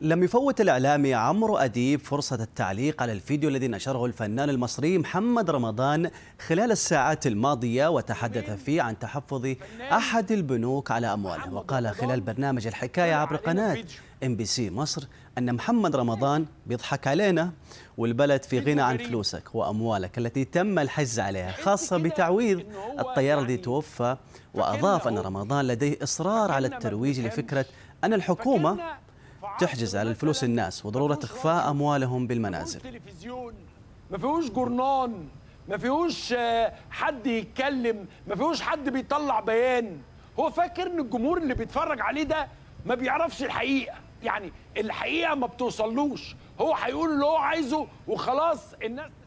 لم يفوت الإعلامي عمرو أديب فرصة التعليق على الفيديو الذي نشره الفنان المصري محمد رمضان خلال الساعات الماضية وتحدث فيه عن تحفظ أحد البنوك على أمواله وقال خلال برنامج الحكاية عبر قناة ام بي سي مصر أن محمد رمضان بيضحك علينا والبلد في غنى عن فلوسك وأموالك التي تم الحجز عليها خاصة بتعويض الطيار الذي يعني توفى وأضاف أن رمضان لديه إصرار على الترويج لفكرة أن الحكومة تحجز على الفلوس الناس وضرورة إخفاء أموالهم بالمنازل ما فيهوش جرنان ما فيهوش آه، حد يتكلم ما فيهوش حد بيطلع بيان هو فاكر ان الجمهور اللي بيتفرج عليه ده ما بيعرفش الحقيقه يعني الحقيقه ما بتوصلوش هو هيقول اللي هو عايزه وخلاص الناس